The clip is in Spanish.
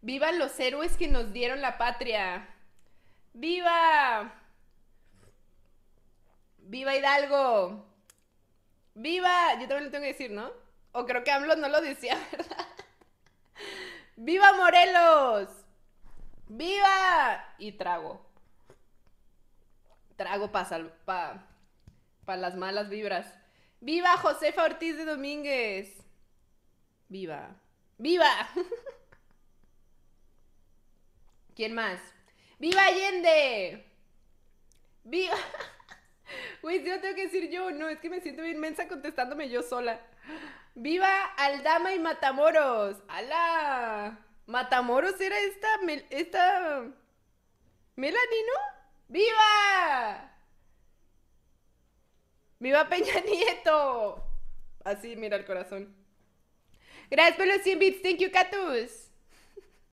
Viva los héroes que nos dieron la patria. Viva. Viva Hidalgo. Viva. Yo también lo tengo que decir, ¿no? O creo que AMLO no lo decía, ¿verdad? ¡Viva Morelos! ¡Viva! Y trago. Trago para pa, pa las malas vibras. ¡Viva Josefa Ortiz de Domínguez! ¡Viva! ¡Viva! ¿Quién más? ¡Viva Allende! ¡Viva! Güey, yo tengo que decir yo, no, es que me siento inmensa contestándome yo sola. ¡Viva Aldama y Matamoros! ¡Hala! ¿Matamoros era esta, esta... ¿Melanino? ¡Viva! ¡Viva Peña Nieto! Así, mira el corazón. Gracias por los 100 bits. Thank you, Catus.